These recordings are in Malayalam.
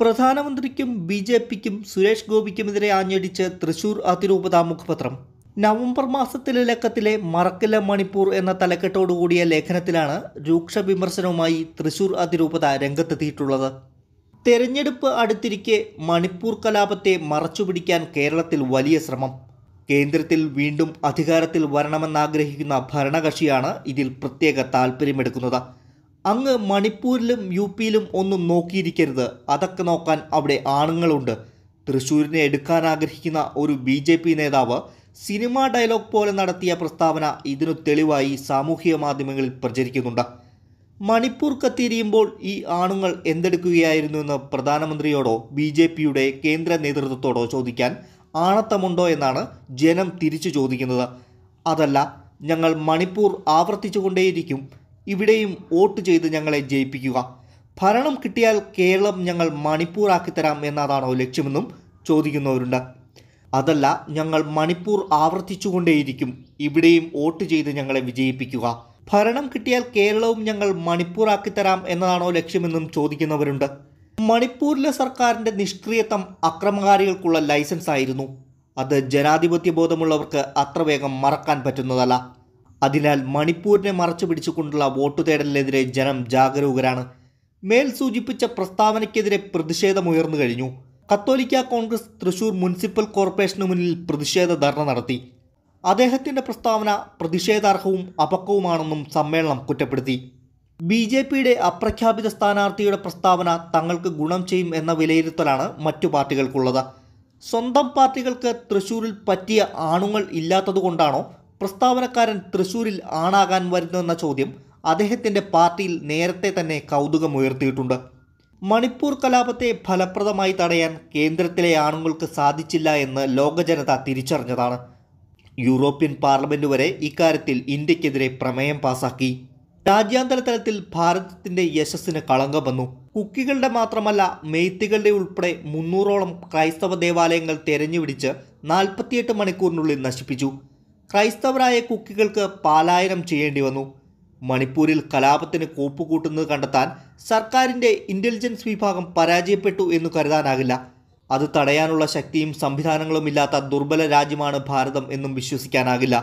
പ്രധാനമന്ത്രിക്കും ബി ജെ പിക്കും സുരേഷ് ഗോപിക്കുമെതിരെ ആഞ്ഞടിച്ച് തൃശൂർ അതിരൂപത മുഖപത്രം നവംബർ മാസത്തിലെ ലക്കത്തിലെ മറക്കില്ല മണിപ്പൂർ എന്ന തലക്കെട്ടോടുകൂടിയ ലേഖനത്തിലാണ് രൂക്ഷ വിമർശനവുമായി തൃശൂർ അതിരൂപത രംഗത്തെത്തിയിട്ടുള്ളത് തെരഞ്ഞെടുപ്പ് അടുത്തിരിക്കെ മണിപ്പൂർ കലാപത്തെ മറച്ചുപിടിക്കാൻ കേരളത്തിൽ വലിയ ശ്രമം കേന്ദ്രത്തിൽ വീണ്ടും അധികാരത്തിൽ വരണമെന്നാഗ്രഹിക്കുന്ന ഭരണകക്ഷിയാണ് ഇതിൽ പ്രത്യേക താൽപ്പര്യമെടുക്കുന്നത് അങ്ങ് മണിപ്പൂരിലും യു പിയിലും ഒന്നും നോക്കിയിരിക്കരുത് അതൊക്കെ നോക്കാൻ അവിടെ ആണുങ്ങളുണ്ട് തൃശ്ശൂരിനെ എടുക്കാൻ ആഗ്രഹിക്കുന്ന ഒരു ബി ജെ പി നേതാവ് സിനിമാ ഡയലോഗ് പോലെ നടത്തിയ പ്രസ്താവന ഇതിനു തെളിവായി സാമൂഹിക മാധ്യമങ്ങളിൽ പ്രചരിക്കുന്നുണ്ട് മണിപ്പൂർ കത്തിരിയുമ്പോൾ ഈ ആണുങ്ങൾ എന്തെടുക്കുകയായിരുന്നുവെന്ന് പ്രധാനമന്ത്രിയോടോ ബി ജെ പിയുടെ കേന്ദ്ര നേതൃത്വത്തോടോ ചോദിക്കാൻ ആണത്തമുണ്ടോ എന്നാണ് ജനം തിരിച്ചു ചോദിക്കുന്നത് അതല്ല ഞങ്ങൾ മണിപ്പൂർ ആവർത്തിച്ചുകൊണ്ടേയിരിക്കും ഇവിടെയും വോട്ട് ചെയ്ത് ഞങ്ങളെ ജയിപ്പിക്കുക ഭരണം കിട്ടിയാൽ കേരളം ഞങ്ങൾ മണിപ്പൂറാക്കി തരാം എന്നതാണോ ലക്ഷ്യമെന്നും ചോദിക്കുന്നവരുണ്ട് അതല്ല ഞങ്ങൾ മണിപ്പൂർ ആവർത്തിച്ചുകൊണ്ടേയിരിക്കും ഇവിടെയും വോട്ട് ചെയ്ത് ഞങ്ങളെ വിജയിപ്പിക്കുക ഭരണം കിട്ടിയാൽ കേരളവും ഞങ്ങൾ മണിപ്പൂറാക്കി തരാം എന്നതാണോ ലക്ഷ്യമെന്നും ചോദിക്കുന്നവരുണ്ട് മണിപ്പൂരിലെ സർക്കാരിൻ്റെ നിഷ്ക്രിയത്വം അക്രമകാരികൾക്കുള്ള ലൈസൻസ് ആയിരുന്നു അത് ജനാധിപത്യ ബോധമുള്ളവർക്ക് അത്ര വേഗം മറക്കാൻ പറ്റുന്നതല്ല അതിനാൽ മണിപ്പൂരിനെ മറച്ചു പിടിച്ചുകൊണ്ടുള്ള വോട്ടു തേടലിനെതിരെ ജനം ജാഗരൂകരാണ് മേൽ സൂചിപ്പിച്ച പ്രസ്താവനയ്ക്കെതിരെ പ്രതിഷേധമുയർന്നു കഴിഞ്ഞു കത്തോലിക്ക കോൺഗ്രസ് തൃശൂർ മുനിസിപ്പൽ കോർപ്പറേഷന് മുന്നിൽ പ്രതിഷേധ ധർണ നടത്തി അദ്ദേഹത്തിൻ്റെ പ്രസ്താവന പ്രതിഷേധാർഹവും അപക്വവുമാണെന്നും സമ്മേളനം കുറ്റപ്പെടുത്തി ബി ജെ പിയുടെ അപ്രഖ്യാപിത സ്ഥാനാർത്ഥിയുടെ പ്രസ്താവന തങ്ങൾക്ക് ഗുണം ചെയ്യും എന്ന വിലയിരുത്തലാണ് മറ്റു പാർട്ടികൾക്കുള്ളത് സ്വന്തം പാർട്ടികൾക്ക് തൃശൂരിൽ പറ്റിയ ആണുങ്ങൾ ഇല്ലാത്തതുകൊണ്ടാണോ പ്രസ്താവനക്കാരൻ തൃശൂരിൽ ആണാകാൻ വരുന്നുവെന്ന ചോദ്യം അദ്ദേഹത്തിൻ്റെ പാർട്ടിയിൽ നേരത്തെ തന്നെ കൗതുകമുയർത്തിയിട്ടുണ്ട് മണിപ്പൂർ കലാപത്തെ ഫലപ്രദമായി തടയാൻ കേന്ദ്രത്തിലെ ആണുങ്ങൾക്ക് സാധിച്ചില്ല എന്ന് ലോകജനത തിരിച്ചറിഞ്ഞതാണ് യൂറോപ്യൻ പാർലമെന്റ് വരെ ഇക്കാര്യത്തിൽ ഇന്ത്യക്കെതിരെ പ്രമേയം പാസാക്കി രാജ്യാന്തര തലത്തിൽ ഭാരതത്തിൻ്റെ യശസ്സിന് കളങ്കം വന്നു കുക്കികളുടെ മാത്രമല്ല മെയ്ത്തികളുടെ ഉൾപ്പെടെ മുന്നൂറോളം ക്രൈസ്തവ ദേവാലയങ്ങൾ തെരഞ്ഞുപിടിച്ച് നാൽപ്പത്തിയെട്ട് മണിക്കൂറിനുള്ളിൽ നശിപ്പിച്ചു ക്രൈസ്തവരായ കുക്കികൾക്ക് പാലായനം ചെയ്യേണ്ടി വന്നു മണിപ്പൂരിൽ കലാപത്തിന് കൂപ്പുകൂട്ടുന്നത് കണ്ടെത്താൻ സർക്കാരിൻ്റെ ഇൻ്റലിജൻസ് വിഭാഗം പരാജയപ്പെട്ടു എന്ന് കരുതാനാകില്ല അത് തടയാനുള്ള ശക്തിയും സംവിധാനങ്ങളും ഇല്ലാത്ത ദുർബല രാജ്യമാണ് ഭാരതം എന്നും വിശ്വസിക്കാനാകില്ല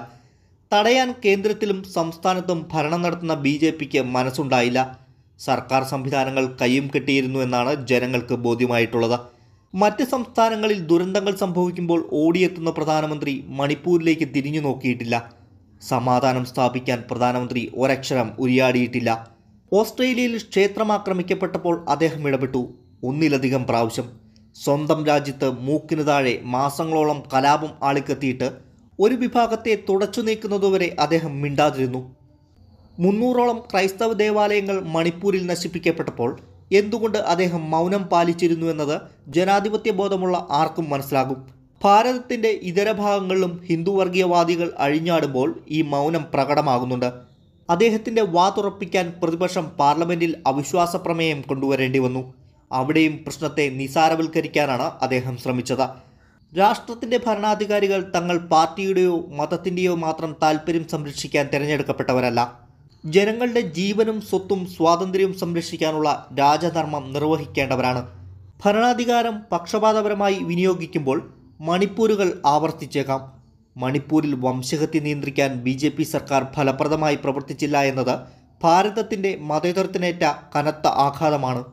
തടയാൻ കേന്ദ്രത്തിലും സംസ്ഥാനത്തും ഭരണം നടത്തുന്ന ബി ജെ പിക്ക് മനസ്സുണ്ടായില്ല സർക്കാർ സംവിധാനങ്ങൾ കയ്യും കെട്ടിയിരുന്നു എന്നാണ് ജനങ്ങൾക്ക് ബോധ്യമായിട്ടുള്ളത് മറ്റ് സംസ്ഥാനങ്ങളിൽ ദുരന്തങ്ങൾ സംഭവിക്കുമ്പോൾ ഓടിയെത്തുന്ന പ്രധാനമന്ത്രി മണിപ്പൂരിലേക്ക് തിരിഞ്ഞു നോക്കിയിട്ടില്ല സമാധാനം സ്ഥാപിക്കാൻ പ്രധാനമന്ത്രി ഒരക്ഷരം ഉരിയാടിയിട്ടില്ല ഓസ്ട്രേലിയയിൽ ക്ഷേത്രമാക്രമിക്കപ്പെട്ടപ്പോൾ അദ്ദേഹം ഇടപെട്ടു ഒന്നിലധികം പ്രാവശ്യം സ്വന്തം രാജ്യത്ത് മൂക്കിന് താഴെ മാസങ്ങളോളം കലാപം ആളിക്കെത്തിയിട്ട് ഒരു വിഭാഗത്തെ തുടച്ചു നീക്കുന്നതുവരെ അദ്ദേഹം മിണ്ടാതിരുന്നു മുന്നൂറോളം ക്രൈസ്തവ ദേവാലയങ്ങൾ മണിപ്പൂരിൽ നശിപ്പിക്കപ്പെട്ടപ്പോൾ എന്തുകൊണ്ട് അദ്ദേഹം മൗനം പാലിച്ചിരുന്നു എന്നത് ജനാധിപത്യ ബോധമുള്ള ആർക്കും മനസ്സിലാകും ഭാരതത്തിൻ്റെ ഇതര ഭാഗങ്ങളിലും ഹിന്ദുവർഗീയവാദികൾ അഴിഞ്ഞാടുമ്പോൾ ഈ മൗനം പ്രകടമാകുന്നുണ്ട് അദ്ദേഹത്തിൻ്റെ വാതുറപ്പിക്കാൻ പ്രതിപക്ഷം പാർലമെൻറ്റിൽ അവിശ്വാസ പ്രമേയം കൊണ്ടുവരേണ്ടി വന്നു അവിടെയും പ്രശ്നത്തെ നിസാരവൽക്കരിക്കാനാണ് അദ്ദേഹം ശ്രമിച്ചത് രാഷ്ട്രത്തിൻ്റെ ഭരണാധികാരികൾ തങ്ങൾ പാർട്ടിയുടെയോ മതത്തിൻ്റെയോ മാത്രം താൽപ്പര്യം സംരക്ഷിക്കാൻ തിരഞ്ഞെടുക്കപ്പെട്ടവരല്ല ജനങ്ങളുടെ ജീവനും സ്വത്തും സ്വാതന്ത്ര്യവും സംരക്ഷിക്കാനുള്ള രാജധർമ്മം നിർവഹിക്കേണ്ടവരാണ് ഭരണാധികാരം പക്ഷപാതപരമായി വിനിയോഗിക്കുമ്പോൾ മണിപ്പൂരുകൾ ആവർത്തിച്ചേക്കാം മണിപ്പൂരിൽ വംശഹത്യ നിയന്ത്രിക്കാൻ ബി ജെ പി സർക്കാർ ഫലപ്രദമായി പ്രവർത്തിച്ചില്ല എന്നത് ഭാരതത്തിൻ്റെ മതേതരത്തിനേറ്റ കനത്ത ആഘാതമാണ്